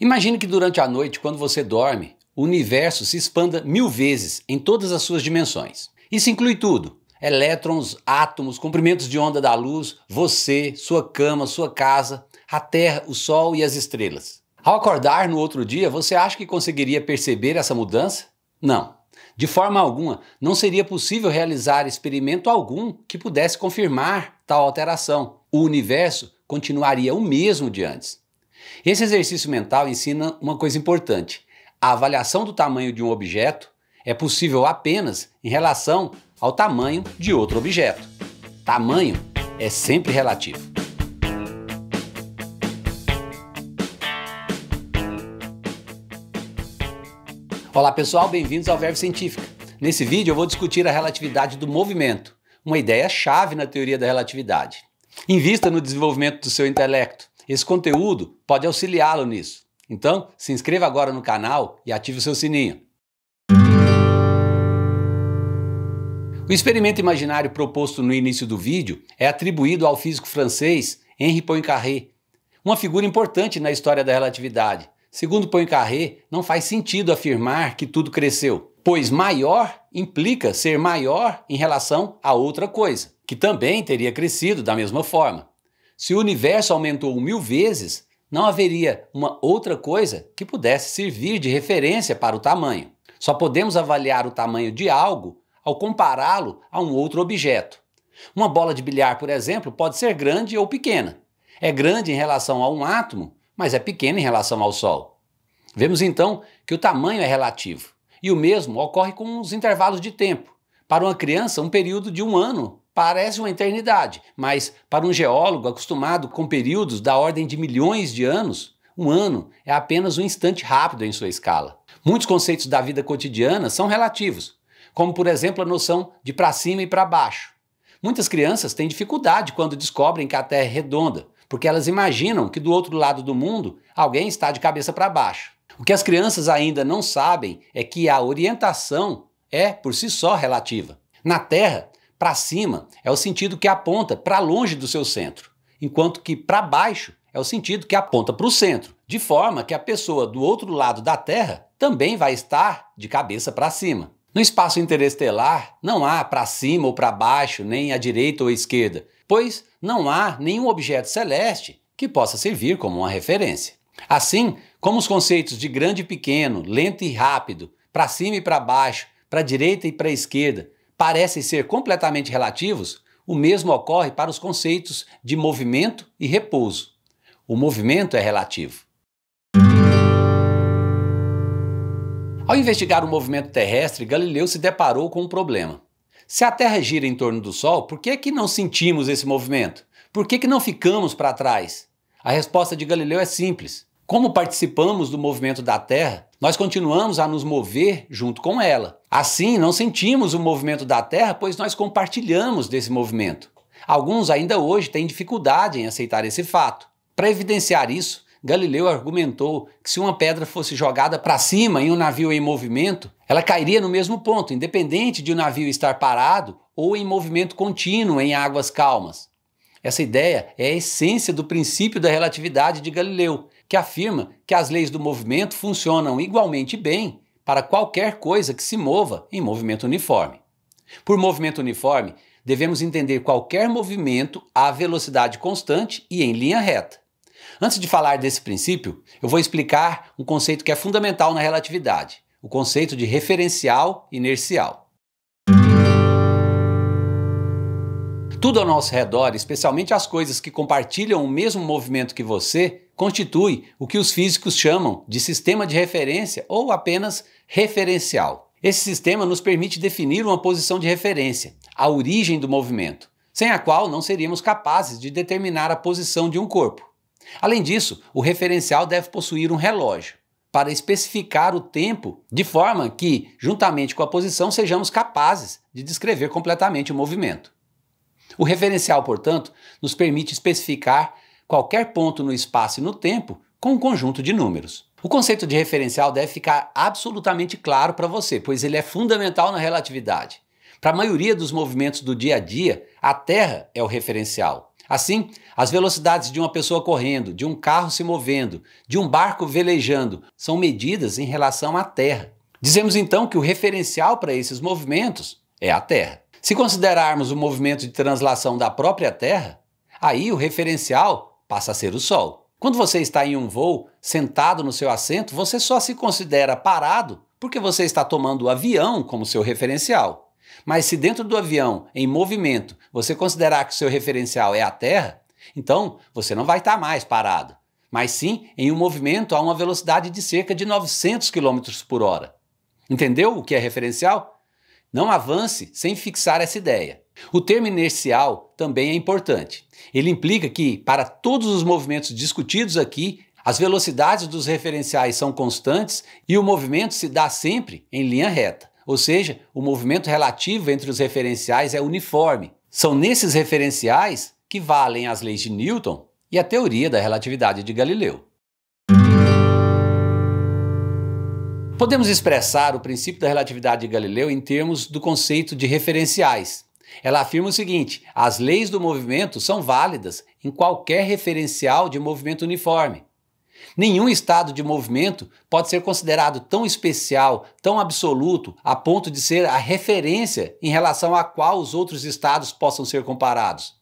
Imagine que durante a noite, quando você dorme, o universo se expanda mil vezes em todas as suas dimensões. Isso inclui tudo: elétrons, átomos, comprimentos de onda da luz, você, sua cama, sua casa, a Terra, o Sol e as estrelas. Ao acordar no outro dia, você acha que conseguiria perceber essa mudança? Não. De forma alguma, não seria possível realizar experimento algum que pudesse confirmar tal alteração. O universo continuaria o mesmo de antes. Esse exercício mental ensina uma coisa importante. A avaliação do tamanho de um objeto é possível apenas em relação ao tamanho de outro objeto. Tamanho é sempre relativo. Olá pessoal, bem-vindos ao Verbo Científica. Nesse vídeo eu vou discutir a relatividade do movimento, uma ideia chave na teoria da relatividade. Invista no desenvolvimento do seu intelecto. Esse conteúdo pode auxiliá-lo nisso. Então, se inscreva agora no canal e ative o seu sininho. O experimento imaginário proposto no início do vídeo é atribuído ao físico francês Henri Poincaré, uma figura importante na história da relatividade. Segundo Poincaré, não faz sentido afirmar que tudo cresceu, pois maior implica ser maior em relação a outra coisa, que também teria crescido da mesma forma. Se o universo aumentou mil vezes, não haveria uma outra coisa que pudesse servir de referência para o tamanho. Só podemos avaliar o tamanho de algo ao compará-lo a um outro objeto. Uma bola de bilhar, por exemplo, pode ser grande ou pequena. É grande em relação a um átomo, mas é pequena em relação ao Sol. Vemos então que o tamanho é relativo, e o mesmo ocorre com os intervalos de tempo. Para uma criança, um período de um ano parece uma eternidade, mas para um geólogo acostumado com períodos da ordem de milhões de anos, um ano é apenas um instante rápido em sua escala. Muitos conceitos da vida cotidiana são relativos, como por exemplo a noção de para cima e para baixo. Muitas crianças têm dificuldade quando descobrem que a Terra é redonda, porque elas imaginam que do outro lado do mundo alguém está de cabeça para baixo. O que as crianças ainda não sabem é que a orientação é, por si só, relativa. Na Terra, para cima é o sentido que aponta para longe do seu centro, enquanto que para baixo é o sentido que aponta para o centro, de forma que a pessoa do outro lado da Terra também vai estar de cabeça para cima. No espaço interestelar, não há para cima ou para baixo, nem à direita ou à esquerda, pois não há nenhum objeto celeste que possa servir como uma referência. Assim como os conceitos de grande e pequeno, lento e rápido, para cima e para baixo, para direita e para esquerda, parecem ser completamente relativos, o mesmo ocorre para os conceitos de movimento e repouso. O movimento é relativo. Ao investigar o movimento terrestre, Galileu se deparou com um problema. Se a Terra gira em torno do Sol, por que, que não sentimos esse movimento? Por que, que não ficamos para trás? A resposta de Galileu é simples. Como participamos do movimento da Terra, nós continuamos a nos mover junto com ela. Assim, não sentimos o movimento da Terra, pois nós compartilhamos desse movimento. Alguns ainda hoje têm dificuldade em aceitar esse fato. Para evidenciar isso, Galileu argumentou que se uma pedra fosse jogada para cima em um navio em movimento, ela cairia no mesmo ponto, independente de o um navio estar parado ou em movimento contínuo em águas calmas. Essa ideia é a essência do princípio da relatividade de Galileu, que afirma que as leis do movimento funcionam igualmente bem para qualquer coisa que se mova em movimento uniforme. Por movimento uniforme, devemos entender qualquer movimento à velocidade constante e em linha reta. Antes de falar desse princípio, eu vou explicar um conceito que é fundamental na relatividade, o conceito de referencial inercial. Tudo ao nosso redor, especialmente as coisas que compartilham o mesmo movimento que você, constitui o que os físicos chamam de sistema de referência ou apenas referencial. Esse sistema nos permite definir uma posição de referência, a origem do movimento, sem a qual não seríamos capazes de determinar a posição de um corpo. Além disso, o referencial deve possuir um relógio para especificar o tempo de forma que, juntamente com a posição, sejamos capazes de descrever completamente o movimento. O referencial, portanto, nos permite especificar qualquer ponto no espaço e no tempo com um conjunto de números. O conceito de referencial deve ficar absolutamente claro para você, pois ele é fundamental na relatividade. Para a maioria dos movimentos do dia a dia, a Terra é o referencial. Assim, as velocidades de uma pessoa correndo, de um carro se movendo, de um barco velejando, são medidas em relação à Terra. Dizemos então que o referencial para esses movimentos é a Terra. Se considerarmos o movimento de translação da própria Terra, aí o referencial passa a ser o Sol. Quando você está em um voo, sentado no seu assento, você só se considera parado porque você está tomando o avião como seu referencial. Mas se dentro do avião, em movimento, você considerar que seu referencial é a Terra, então você não vai estar mais parado, mas sim em um movimento a uma velocidade de cerca de 900 km por hora. Entendeu o que é referencial? Não avance sem fixar essa ideia. O termo inercial também é importante. Ele implica que, para todos os movimentos discutidos aqui, as velocidades dos referenciais são constantes e o movimento se dá sempre em linha reta, ou seja, o movimento relativo entre os referenciais é uniforme. São nesses referenciais que valem as leis de Newton e a teoria da relatividade de Galileu. Podemos expressar o princípio da relatividade de Galileu em termos do conceito de referenciais, ela afirma o seguinte: as leis do movimento são válidas em qualquer referencial de movimento uniforme. Nenhum estado de movimento pode ser considerado tão especial, tão absoluto, a ponto de ser a referência em relação a qual os outros estados possam ser comparados.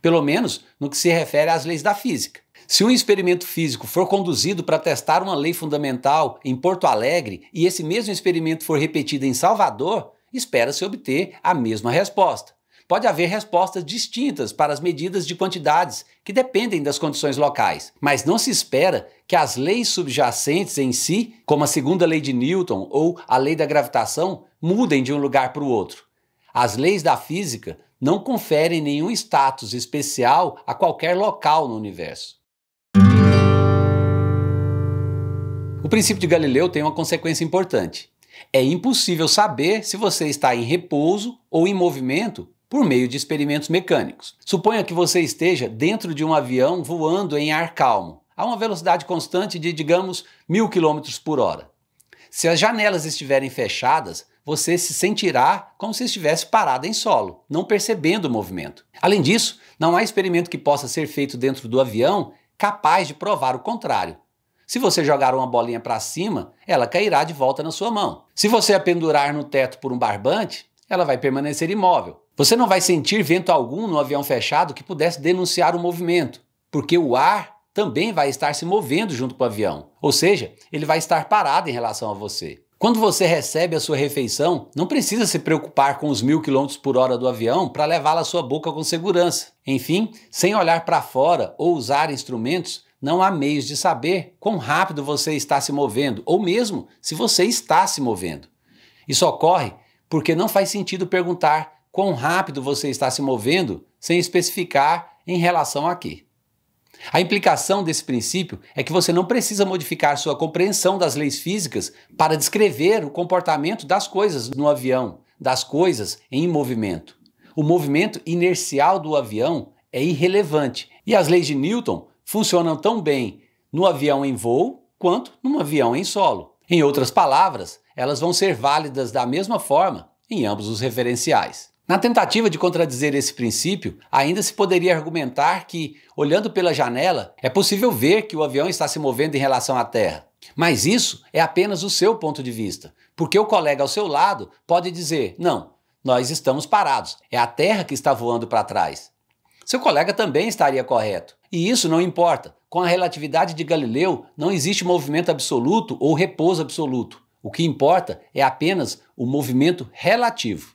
Pelo menos no que se refere às leis da física. Se um experimento físico for conduzido para testar uma lei fundamental em Porto Alegre e esse mesmo experimento for repetido em Salvador, espera-se obter a mesma resposta. Pode haver respostas distintas para as medidas de quantidades que dependem das condições locais, mas não se espera que as leis subjacentes em si, como a segunda lei de Newton ou a lei da gravitação, mudem de um lugar para o outro. As leis da física não conferem nenhum status especial a qualquer local no universo. O princípio de Galileu tem uma consequência importante. É impossível saber se você está em repouso ou em movimento por meio de experimentos mecânicos. Suponha que você esteja dentro de um avião voando em ar calmo, a uma velocidade constante de, digamos, mil quilômetros por hora. Se as janelas estiverem fechadas, você se sentirá como se estivesse parado em solo, não percebendo o movimento. Além disso, não há experimento que possa ser feito dentro do avião capaz de provar o contrário, se você jogar uma bolinha para cima, ela cairá de volta na sua mão. Se você a pendurar no teto por um barbante, ela vai permanecer imóvel. Você não vai sentir vento algum no avião fechado que pudesse denunciar o movimento, porque o ar também vai estar se movendo junto com o avião, ou seja, ele vai estar parado em relação a você. Quando você recebe a sua refeição, não precisa se preocupar com os mil quilômetros por hora do avião para levá-la à sua boca com segurança. Enfim, sem olhar para fora ou usar instrumentos, não há meios de saber quão rápido você está se movendo, ou mesmo se você está se movendo. Isso ocorre porque não faz sentido perguntar quão rápido você está se movendo sem especificar em relação a quê. A implicação desse princípio é que você não precisa modificar sua compreensão das leis físicas para descrever o comportamento das coisas no avião, das coisas em movimento. O movimento inercial do avião é irrelevante e as leis de Newton funcionam tão bem no avião em voo quanto no avião em solo. Em outras palavras, elas vão ser válidas da mesma forma em ambos os referenciais. Na tentativa de contradizer esse princípio, ainda se poderia argumentar que, olhando pela janela, é possível ver que o avião está se movendo em relação à Terra. Mas isso é apenas o seu ponto de vista, porque o colega ao seu lado pode dizer: não, nós estamos parados, é a Terra que está voando para trás. Seu colega também estaria correto. E isso não importa. Com a relatividade de Galileu, não existe movimento absoluto ou repouso absoluto. O que importa é apenas o movimento relativo.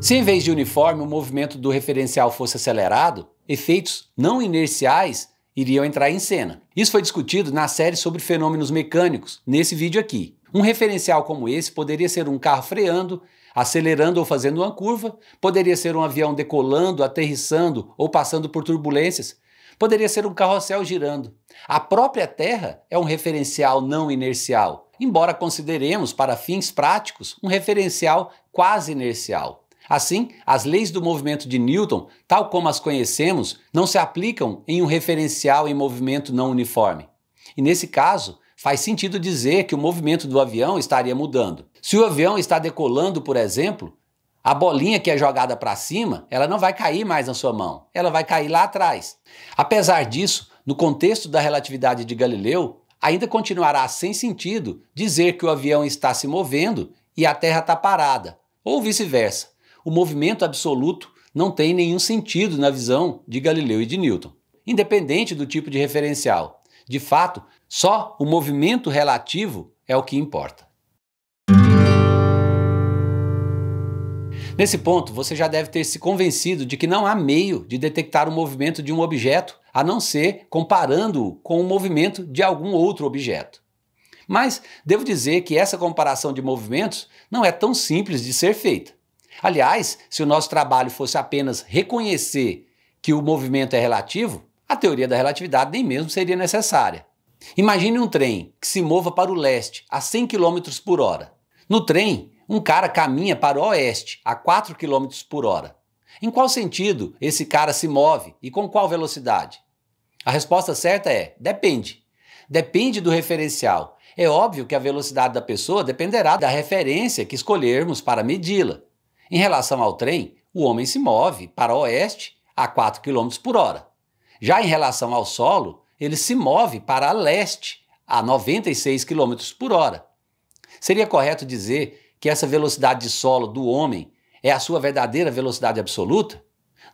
Se em vez de uniforme o movimento do referencial fosse acelerado, efeitos não inerciais iriam entrar em cena. Isso foi discutido na série sobre fenômenos mecânicos, nesse vídeo aqui. Um referencial como esse poderia ser um carro freando acelerando ou fazendo uma curva, poderia ser um avião decolando, aterrissando ou passando por turbulências, poderia ser um carrossel girando. A própria Terra é um referencial não inercial, embora consideremos, para fins práticos, um referencial quase inercial. Assim, as leis do movimento de Newton, tal como as conhecemos, não se aplicam em um referencial em movimento não uniforme. E nesse caso, faz sentido dizer que o movimento do avião estaria mudando. Se o avião está decolando, por exemplo, a bolinha que é jogada para cima, ela não vai cair mais na sua mão, ela vai cair lá atrás. Apesar disso, no contexto da relatividade de Galileu, ainda continuará sem sentido dizer que o avião está se movendo e a Terra está parada, ou vice-versa. O movimento absoluto não tem nenhum sentido na visão de Galileu e de Newton, independente do tipo de referencial. De fato, só o movimento relativo é o que importa. Nesse ponto, você já deve ter se convencido de que não há meio de detectar o movimento de um objeto a não ser comparando-o com o movimento de algum outro objeto. Mas devo dizer que essa comparação de movimentos não é tão simples de ser feita. Aliás, se o nosso trabalho fosse apenas reconhecer que o movimento é relativo, a teoria da relatividade nem mesmo seria necessária. Imagine um trem que se mova para o leste a 100 km por hora. No trem, um cara caminha para o oeste a 4 km por hora. Em qual sentido esse cara se move e com qual velocidade? A resposta certa é: depende. Depende do referencial. É óbvio que a velocidade da pessoa dependerá da referência que escolhermos para medi-la. Em relação ao trem, o homem se move para o oeste a 4 km por hora. Já em relação ao solo, ele se move para leste a 96 km por hora. Seria correto dizer que essa velocidade de solo do homem é a sua verdadeira velocidade absoluta?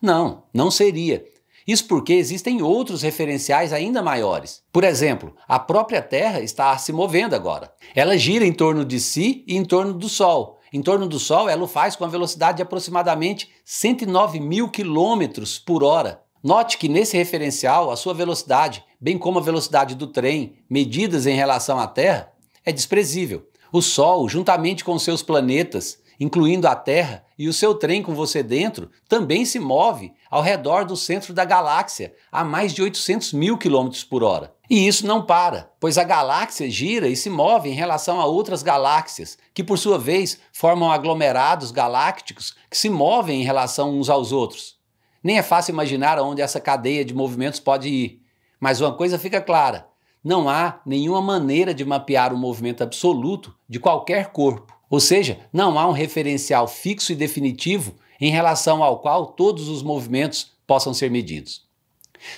Não, não seria. Isso porque existem outros referenciais ainda maiores. Por exemplo, a própria Terra está se movendo agora. Ela gira em torno de si e em torno do Sol. Em torno do Sol, ela o faz com a velocidade de aproximadamente 109 mil quilômetros por hora. Note que nesse referencial, a sua velocidade bem como a velocidade do trem, medidas em relação à Terra, é desprezível. O Sol, juntamente com seus planetas, incluindo a Terra, e o seu trem com você dentro, também se move ao redor do centro da galáxia a mais de 800 mil quilômetros por hora. E isso não para, pois a galáxia gira e se move em relação a outras galáxias, que por sua vez formam aglomerados galácticos que se movem em relação uns aos outros. Nem é fácil imaginar aonde essa cadeia de movimentos pode ir, mas uma coisa fica clara: não há nenhuma maneira de mapear o movimento absoluto de qualquer corpo. Ou seja, não há um referencial fixo e definitivo em relação ao qual todos os movimentos possam ser medidos.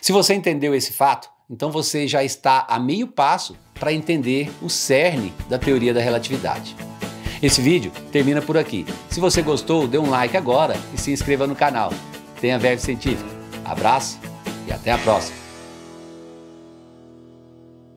Se você entendeu esse fato, então você já está a meio passo para entender o cerne da teoria da relatividade. Esse vídeo termina por aqui. Se você gostou, dê um like agora e se inscreva no canal. Tenha verve científica. Abraço e até a próxima!